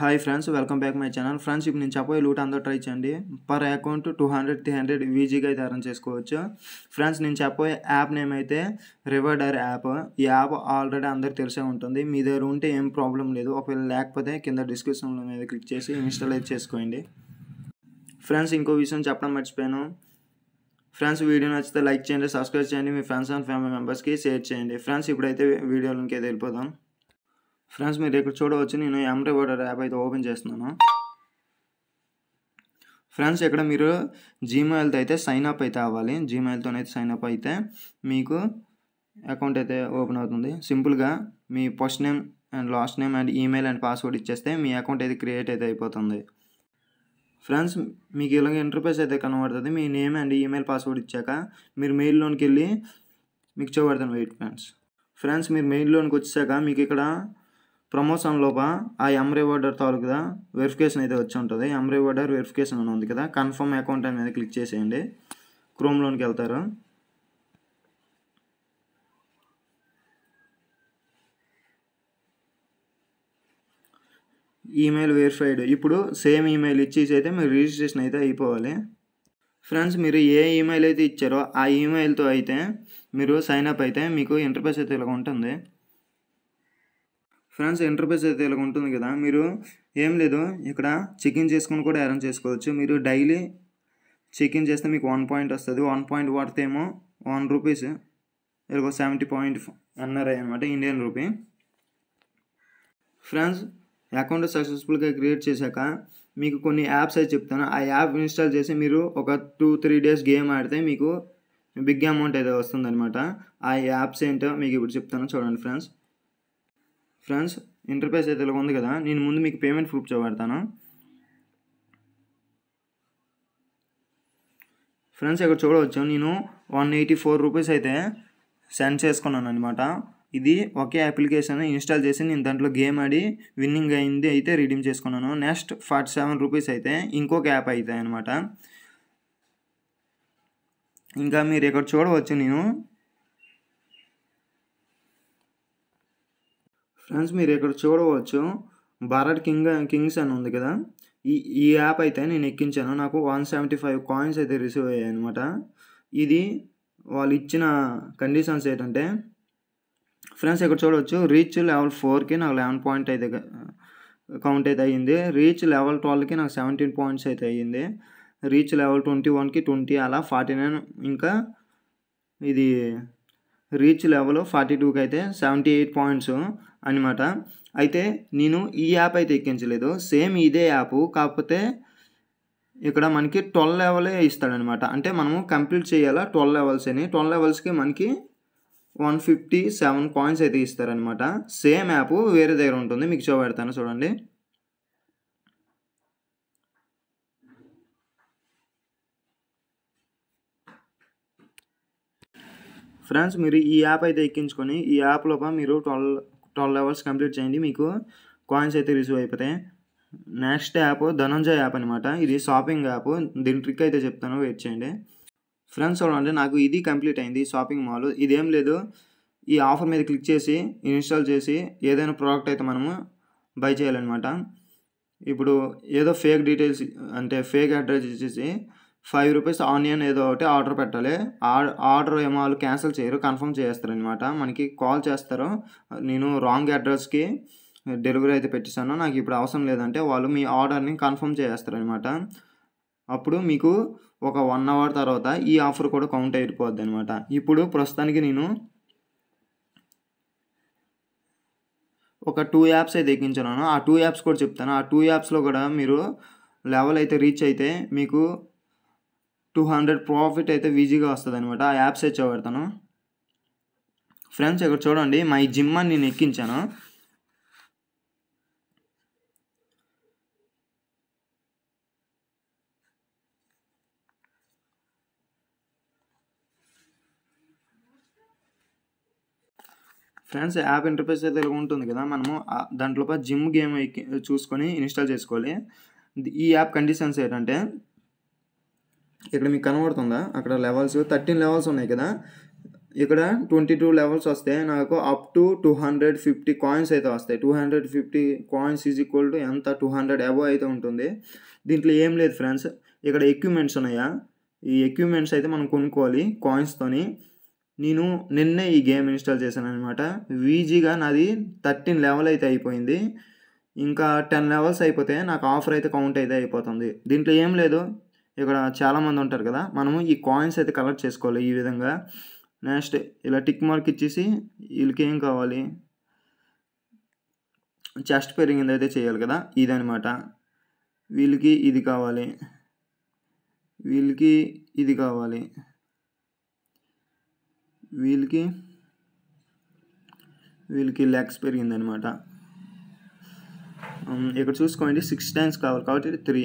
hi friends welcome back my channel friends ఇప్పుడు నేను చెప్పే లూట్ అందరూ ట్రై చేయండి per account two hundred three hundred వీజీగా అయితే అరేంజ్ చేసుకోవచ్చు ఫ్రెండ్స్ నేను చెప్పే యాప్ నేమ్ అయితే రివర్డర్ యాప్ ఈ యాప్ ఆల్రెడీ అందరికి తెలిసే ఉంటుంది మీ దగ్గర ఉంటే ఏం ప్రాబ్లం లేదు ఒకవేళ లేకపోతే కింద డిస్క్రిప్షన్లో మీద క్లిక్ చేసి ఇన్స్టాల్ అయితే చేసుకోండి ఫ్రెండ్స్ ఇంకో విషయం చెప్పడం మర్చిపోయాను ఫ్రెండ్స్ వీడియో నచ్చితే లైక్ చేయండి సబ్స్క్రైబ్ చేయండి మీ ఫ్రెండ్స్ అండ్ ఫ్యామిలీ మెంబర్స్కి షేర్ చేయండి ఫ్రెండ్స్ ఇప్పుడైతే వీడియోలోకి అయితే వెళ్ళిపోదాం ఫ్రెండ్స్ మీరు ఇక్కడ చూడవచ్చు నేను వాటర్ యాప్ అయితే ఓపెన్ చేస్తున్నాను ఫ్రెండ్స్ ఇక్కడ మీరు జీమెయిల్తో అయితే సైన్ అప్ అయితే అవ్వాలి జీమెయిల్తో అయితే సైన్ అప్ అయితే మీకు అకౌంట్ అయితే ఓపెన్ అవుతుంది సింపుల్గా మీ first name and last name and email and password ఇచ్చేస్తే మీ అకౌంట్ అయితే క్రియేట్ అయితే అయిపోతుంది ఫ్రెండ్స్ మీకు ఇలాగ ఇంటర్ఫేస్ అయితే కనబడుతుంది మీ నేమ్ అండ్ ఈమెయిల్ పాస్వర్డ్ ఇచ్చాక మీరు మెయిల్లోనికి వెళ్ళి మీకు చూపెడతాను వెయిట్ ఫ్రెండ్స్ ఫ్రెండ్స్ మీరు మెయిల్లోనికి వచ్చాక మీకు ఇక్కడ ప్రమోషన్ లోప ఆ ఎమ్ రివార్డర్ తాలూకుదా వెరిఫికేషన్ అయితే వచ్చి ఉంటుంది ఎమ్ రివార్డర్ వెరిఫికేషన్ అని ఉంది కదా కన్ఫర్మ్ అకౌంట్ అనేది క్లిక్ చేసేయండి క్రోమ్లోనికి వెళ్తారు ఈమెయిల్ వెరిఫైడ్ ఇప్పుడు సేమ్ ఈమెయిల్ ఇచ్చేసి అయితే మీరు రిజిస్ట్రేషన్ అయితే అయిపోవాలి ఫ్రెండ్స్ మీరు ఏ ఈమెయిల్ అయితే ఇచ్చారో ఆ ఈమెయిల్తో అయితే మీరు సైన్ అప్ అయితే మీకు ఇంటర్ఫేస్ అయితే ఇలా ఉంటుంది ఫ్రెండ్స్ ఇంటర్ఫేస్ అయితే ఇలా ఉంటుంది కదా మీరు ఏం లేదు ఇక్కడ ఇన్ చేసుకుని కూడా అరేంజ్ చేసుకోవచ్చు మీరు డైలీ ఇన్ చేస్తే మీకు వన్ పాయింట్ వస్తుంది వన్ పాయింట్ వాడితే ఏమో వన్ రూపీస్ ఇలా సెవెంటీ పాయింట్ ఎన్ఆర్ఐ అనమాట ఇండియన్ రూపీ ఫ్రెండ్స్ అకౌంట్ సక్సెస్ఫుల్గా క్రియేట్ చేశాక మీకు కొన్ని యాప్స్ అయితే చెప్తాను ఆ యాప్ ఇన్స్టాల్ చేసి మీరు ఒక టూ త్రీ డేస్ గేమ్ ఆడితే మీకు బిగ్ అమౌంట్ అయితే వస్తుందన్నమాట ఆ యాప్స్ ఏంటో మీకు ఇప్పుడు చెప్తాను చూడండి ఫ్రెండ్స్ ఫ్రెండ్స్ ఇంటర్ఫేస్ అయితే ఇలా ఉంది కదా నేను ముందు మీకు పేమెంట్ ప్రూఫ్ చూపెడతాను ఫ్రెండ్స్ ఇక్కడ చూడవచ్చు నేను వన్ ఎయిటీ ఫోర్ రూపీస్ అయితే సెండ్ చేసుకున్నాను అనమాట ఇది ఒకే అప్లికేషన్ ఇన్స్టాల్ చేసి నేను దాంట్లో గేమ్ ఆడి విన్నింగ్ అయింది అయితే రిడీమ్ చేసుకున్నాను నెక్స్ట్ ఫార్టీ సెవెన్ రూపీస్ అయితే ఇంకొక యాప్ అవుతాయి అనమాట ఇంకా మీరు ఇక్కడ చూడవచ్చు నేను ఫ్రెండ్స్ మీరు ఇక్కడ చూడవచ్చు భారత్ కింగ్ కింగ్స్ అని ఉంది కదా ఈ ఈ యాప్ అయితే నేను ఎక్కించాను నాకు వన్ సెవెంటీ ఫైవ్ కాయిన్స్ అయితే రిసీవ్ అయ్యాయి అనమాట ఇది వాళ్ళు ఇచ్చిన కండిషన్స్ ఏంటంటే ఫ్రెండ్స్ ఇక్కడ చూడవచ్చు రీచ్ లెవెల్ ఫోర్కి నాకు లెవెన్ పాయింట్ అయితే కౌంట్ అయితే అయ్యింది రీచ్ లెవెల్ ట్వెల్వ్కి నాకు సెవెంటీన్ పాయింట్స్ అయితే అయ్యింది రీచ్ లెవెల్ ట్వంటీ వన్కి ట్వంటీ అలా ఫార్టీ నైన్ ఇంకా ఇది రీచ్ లెవెల్ ఫార్టీ టూకి అయితే సెవెంటీ ఎయిట్ పాయింట్స్ అనమాట అయితే నేను ఈ యాప్ అయితే ఎక్కించలేదు సేమ్ ఇదే యాప్ కాకపోతే ఇక్కడ మనకి ట్వెల్వ్ లెవెలే ఇస్తాడనమాట అంటే మనము కంప్లీట్ చేయాలా ట్వెల్వ్ లెవెల్స్ అని ట్వెల్వ్ లెవెల్స్కి మనకి వన్ ఫిఫ్టీ సెవెన్ పాయింట్స్ అయితే ఇస్తారనమాట సేమ్ యాప్ వేరే దగ్గర ఉంటుంది మీకు చూపెడతాను చూడండి ఫ్రెండ్స్ మీరు ఈ యాప్ అయితే ఎక్కించుకొని ఈ యాప్ లోపల మీరు ట్వెల్వ్ ట్వెల్వ్ లెవెల్స్ కంప్లీట్ చేయండి మీకు కాయిన్స్ అయితే రిసీవ్ అయిపోతాయి నెక్స్ట్ యాప్ ధనంజయ యాప్ అనమాట ఇది షాపింగ్ యాప్ దీని ట్రిక్ అయితే చెప్తాను వెయిట్ చేయండి ఫ్రెండ్స్ చూడండి నాకు ఇది కంప్లీట్ అయింది షాపింగ్ మాల్ ఇదేం లేదు ఈ ఆఫర్ మీద క్లిక్ చేసి ఇన్స్టాల్ చేసి ఏదైనా ప్రోడక్ట్ అయితే మనము బై చేయాలన్నమాట ఇప్పుడు ఏదో ఫేక్ డీటెయిల్స్ అంటే ఫేక్ అడ్రస్ ఇచ్చేసి ఫైవ్ రూపీస్ ఆనియన్ ఏదో ఒకటి ఆర్డర్ పెట్టాలి ఆర్డర్ ఏమో వాళ్ళు క్యాన్సిల్ చేయరు కన్ఫర్మ్ చేస్తారనమాట మనకి కాల్ చేస్తారు నేను రాంగ్ అడ్రస్కి డెలివరీ అయితే పెట్టేశాను నాకు ఇప్పుడు అవసరం లేదంటే వాళ్ళు మీ ఆర్డర్ని కన్ఫర్మ్ చేస్తారనమాట అప్పుడు మీకు ఒక వన్ అవర్ తర్వాత ఈ ఆఫర్ కూడా కౌంట్ అయిపోద్ది అనమాట ఇప్పుడు ప్రస్తుతానికి నేను ఒక టూ యాప్స్ అయితే ఎక్కించాను ఆ టూ యాప్స్ కూడా చెప్తాను ఆ టూ యాప్స్లో కూడా మీరు లెవెల్ అయితే రీచ్ అయితే మీకు టూ హండ్రెడ్ ప్రాఫిట్ అయితే ఈజీగా వస్తుంది అనమాట ఆ యాప్స్ సెర్చ్ పెడతాను ఫ్రెండ్స్ ఇక్కడ చూడండి ఈ జిమ్ అని నేను ఎక్కించాను ఫ్రెండ్స్ యాప్ ఇంటర్ఫేస్ అయితే ఉంటుంది కదా మనము దాంట్లో జిమ్ గేమ్ చూసుకొని ఇన్స్టాల్ చేసుకోవాలి ఈ యాప్ కండిషన్స్ ఏంటంటే ఇక్కడ మీకు కనబడుతుందా అక్కడ లెవెల్స్ థర్టీన్ లెవెల్స్ ఉన్నాయి కదా ఇక్కడ ట్వంటీ టూ లెవెల్స్ వస్తే నాకు up to two hundred fifty coins అయితే వస్తాయి two hundred fifty coins is equal to ఎంత టూ హండ్రెడ్ అబో అయితే ఉంటుంది దీంట్లో ఏం లేదు ఫ్రెండ్స్ ఇక్కడ ఎక్విప్మెంట్స్ ఉన్నాయా ఈ ఎక్విప్మెంట్స్ అయితే మనం కొనుక్కోవాలి కాయిన్స్తోని నేను నిన్నే ఈ గేమ్ ఇన్స్టాల్ చేశాను అనమాట వీజీగా నాది థర్టీన్ లెవెల్ అయితే అయిపోయింది ఇంకా టెన్ లెవెల్స్ అయిపోతే నాకు ఆఫర్ అయితే కౌంట్ అయితే అయిపోతుంది దీంట్లో ఏం లేదు ఇక్కడ చాలామంది ఉంటారు కదా మనము ఈ కాయిన్స్ అయితే కలెక్ట్ చేసుకోవాలి ఈ విధంగా నెక్స్ట్ ఇలా టిక్ మార్క్ ఇచ్చేసి వీళ్ళకి ఏం కావాలి చెస్ట్ పెరిగింది అయితే చేయాలి కదా ఇదనమాట వీళ్ళకి ఇది కావాలి వీళ్ళకి ఇది కావాలి వీళ్ళకి వీళ్ళకి లెగ్స్ పెరిగిందనమాట ఇక్కడ చూసుకోండి సిక్స్ టైమ్స్ కావాలి కాబట్టి త్రీ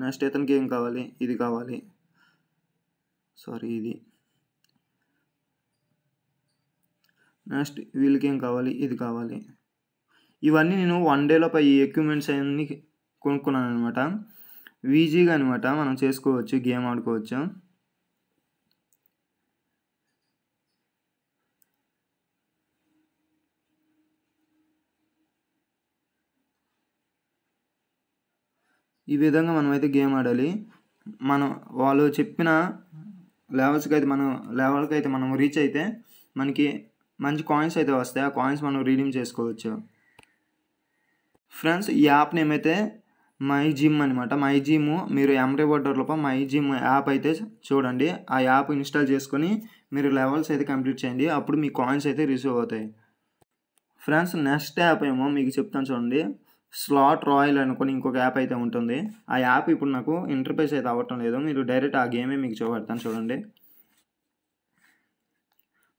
నెక్స్ట్ ఇతనికి ఏం కావాలి ఇది కావాలి సారీ ఇది నెక్స్ట్ వీళ్ళకి ఏం కావాలి ఇది కావాలి ఇవన్నీ నేను వన్ డేలో పై ఎక్విప్మెంట్స్ అన్నీ కొనుక్కున్నాను అనమాట ఈజీగా అనమాట మనం చేసుకోవచ్చు గేమ్ ఆడుకోవచ్చు ఈ విధంగా మనమైతే గేమ్ ఆడాలి మనం వాళ్ళు చెప్పిన లెవెల్స్కి అయితే మనం లెవెల్కి అయితే మనం రీచ్ అయితే మనకి మంచి కాయిన్స్ అయితే వస్తాయి ఆ కాయిన్స్ మనం రీడీమ్ చేసుకోవచ్చు ఫ్రెండ్స్ ఈ యాప్ నేమ్ అయితే మై జిమ్ అనమాట మై జిమ్ మీరు ఎంబ్రాయిడర్ లోప మై జిమ్ యాప్ అయితే చూడండి ఆ యాప్ ఇన్స్టాల్ చేసుకొని మీరు లెవెల్స్ అయితే కంప్లీట్ చేయండి అప్పుడు మీ కాయిన్స్ అయితే రిసీవ్ అవుతాయి ఫ్రెండ్స్ నెక్స్ట్ యాప్ ఏమో మీకు చెప్తాను చూడండి స్లాట్ రాయల్ అనుకుని ఇంకొక యాప్ అయితే ఉంటుంది ఆ యాప్ ఇప్పుడు నాకు ఇంటర్ఫేస్ అయితే అవ్వటం లేదు మీరు డైరెక్ట్ ఆ గేమే మీకు చూపెడతాను చూడండి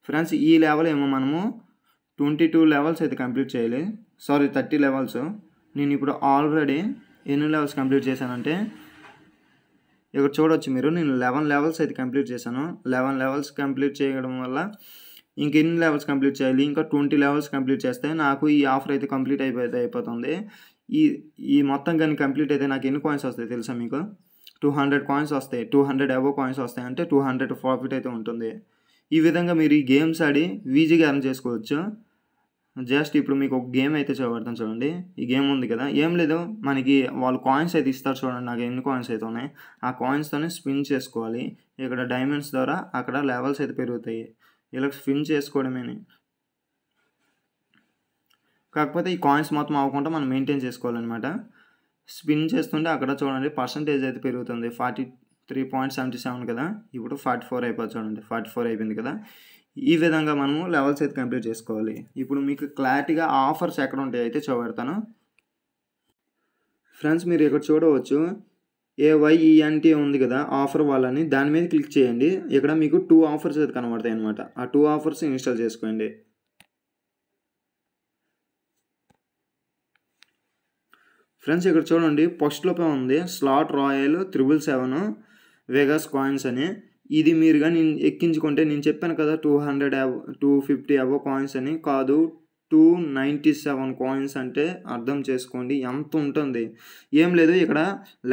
ఫ్రెండ్స్ ఈ లెవెల్ ఏమో మనము ట్వంటీ టూ లెవెల్స్ అయితే కంప్లీట్ చేయాలి సారీ థర్టీ లెవెల్స్ నేను ఇప్పుడు ఆల్రెడీ ఎన్ని లెవెల్స్ కంప్లీట్ చేశానంటే ఇక్కడ చూడవచ్చు మీరు నేను లెవెన్ లెవెల్స్ అయితే కంప్లీట్ చేశాను లెవెన్ లెవెల్స్ కంప్లీట్ చేయడం వల్ల ఇంకెన్ని లెవెల్స్ కంప్లీట్ చేయాలి ఇంకా ట్వంటీ లెవెల్స్ కంప్లీట్ చేస్తే నాకు ఈ ఆఫర్ అయితే కంప్లీట్ అయిపోతే అయిపోతుంది ఈ ఈ మొత్తం కానీ కంప్లీట్ అయితే నాకు ఎన్ని కాయిన్స్ వస్తాయి తెలుసా మీకు టూ హండ్రెడ్ కాయిన్స్ వస్తాయి టూ హండ్రెడ్ అబో కాయిన్స్ వస్తాయి అంటే టూ హండ్రెడ్ ప్రాఫిట్ అయితే ఉంటుంది ఈ విధంగా మీరు ఈ గేమ్స్ ఆడి వీజీగా అర్న్ చేసుకోవచ్చు జస్ట్ ఇప్పుడు మీకు ఒక గేమ్ అయితే చూపెడతాను చూడండి ఈ గేమ్ ఉంది కదా ఏం లేదు మనకి వాళ్ళు కాయిన్స్ అయితే ఇస్తారు చూడండి నాకు ఎన్ని కాయిన్స్ అయితే ఉన్నాయి ఆ కాయిన్స్తోనే స్పిన్ చేసుకోవాలి ఇక్కడ డైమండ్స్ ద్వారా అక్కడ లెవెల్స్ అయితే పెరుగుతాయి ఇలా స్పిన్ చేసుకోవడమే కాకపోతే ఈ కాయిన్స్ మొత్తం అవ్వకుండా మనం మెయింటైన్ చేసుకోవాలన్నమాట స్పిన్ చేస్తుంటే అక్కడ చూడండి పర్సంటేజ్ అయితే పెరుగుతుంది forty three point seventy seven కదా ఇప్పుడు ఫార్టీ ఫోర్ అయిపోతుంది చూడండి ఫార్టీ ఫోర్ అయిపోయింది కదా ఈ విధంగా మనము లెవెల్స్ అయితే కంప్లీట్ చేసుకోవాలి ఇప్పుడు మీకు క్లారిటీగా ఆఫర్స్ ఎక్కడ ఉంటాయి అయితే చూపెడతాను ఫ్రెండ్స్ మీరు ఇక్కడ చూడవచ్చు ఏవైఈఎన్టీ ఉంది కదా ఆఫర్ వాళ్ళని దాని మీద క్లిక్ చేయండి ఇక్కడ మీకు టూ ఆఫర్స్ అయితే కనబడతాయి అనమాట ఆ టూ ఆఫర్స్ ఇన్స్టాల్ చేసుకోండి ఫ్రెండ్స్ ఇక్కడ చూడండి లోపే ఉంది slot royal triple seven Vegas coins అని ఇది మీరుగా నేను ఎక్కించుకుంటే నేను చెప్పాను కదా two hundred above two fifty above coins అని కాదు టూ నైంటీ సెవెన్ కాయిన్స్ అంటే అర్థం చేసుకోండి ఎంత ఉంటుంది ఏం లేదు ఇక్కడ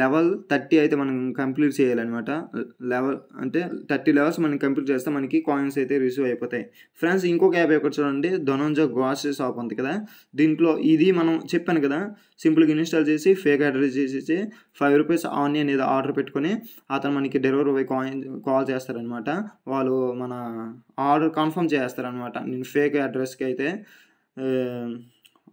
లెవెల్ థర్టీ అయితే మనం కంప్లీట్ చేయాలన్నమాట లెవెల్ అంటే థర్టీ లెవెల్స్ మనం కంప్లీట్ చేస్తే మనకి కాయిన్స్ అయితే రిసీవ్ అయిపోతాయి ఫ్రెండ్స్ ఇంకొక యాప్ ఎక్కడ చూడండి ధనంజ గ్రాసరీ షాప్ ఉంది కదా దీంట్లో ఇది మనం చెప్పాను కదా సింపుల్గా ఇన్స్టాల్ చేసి ఫేక్ అడ్రస్ చేసేసి ఫైవ్ రూపీస్ ఆనియన్ ఏదో ఆర్డర్ పెట్టుకొని అతను మనకి డెలివరీ కాయిన్ కాల్ చేస్తారనమాట వాళ్ళు మన ఆర్డర్ కన్ఫర్మ్ చేస్తారనమాట నేను ఫేక్ అడ్రస్కి అయితే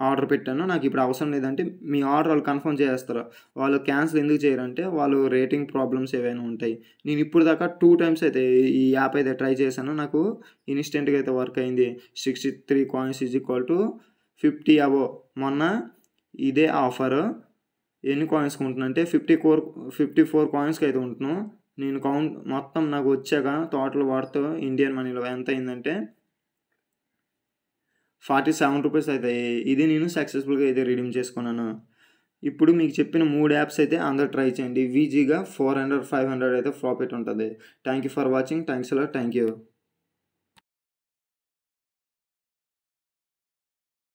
ఆర్డర్ పెట్టాను నాకు ఇప్పుడు అవసరం లేదంటే మీ ఆర్డర్ వాళ్ళు కన్ఫర్మ్ చేస్తారు వాళ్ళు క్యాన్సిల్ ఎందుకు చేయరంటే వాళ్ళు రేటింగ్ ప్రాబ్లమ్స్ ఏవైనా ఉంటాయి నేను ఇప్పుడు దాకా టూ టైమ్స్ అయితే ఈ యాప్ అయితే ట్రై చేశాను నాకు ఇన్స్టెంట్గా అయితే వర్క్ అయింది sixty three coins is equal to fifty above మొన్న ఇదే ఆఫర్ ఎన్ని కాయిన్స్కి ఉంటున్నా అంటే ఫిఫ్టీ ఫోర్ ఫిఫ్టీ ఫోర్ కాయిన్స్కి అయితే ఉంటున్నాను నేను కౌంట్ మొత్తం నాకు వచ్చాక టోటల్ వర్త్ ఇండియన్ మనీలో ఎంత అయిందంటే ఫార్టీ సెవెన్ రూపీస్ అవుతాయి ఇది నేను సక్సెస్ఫుల్గా అయితే రిడీమ్ చేసుకున్నాను ఇప్పుడు మీకు చెప్పిన మూడు యాప్స్ అయితే అందరు ట్రై చేయండి వీజీగా ఫోర్ హండ్రెడ్ ఫైవ్ హండ్రెడ్ అయితే ప్రాఫిట్ ఉంటుంది thank you for watching thanks అలా థ్యాంక్ యూ